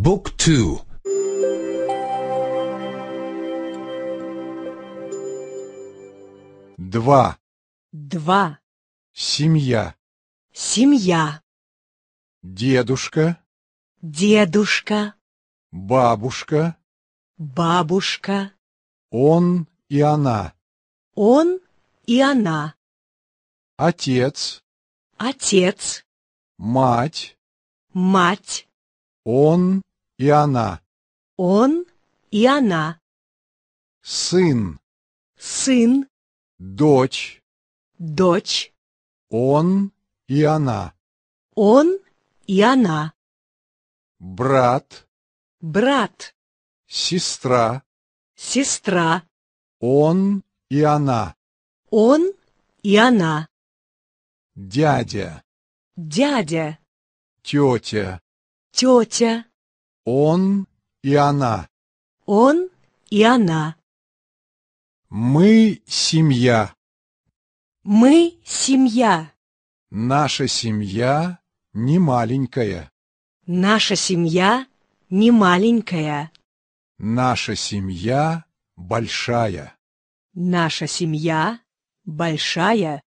Book 2 Два. Два. Семья. Семья. Дедушка. Дедушка. Бабушка. Бабушка. Он и она. Он и она. Отец. Отец. Мать. Мать. Он и она. Он и она. Сын. Сын. Дочь. Дочь. Он и она. Он и она. Брат. Брат. Сестра. Сестра. Он и она. Он и она. Дядя. Дядя. Тетя. Тетя. Он и она. Он и она. Мы семья. Мы семья. Наша семья не маленькая. Наша семья не маленькая. Наша семья большая. Наша семья большая.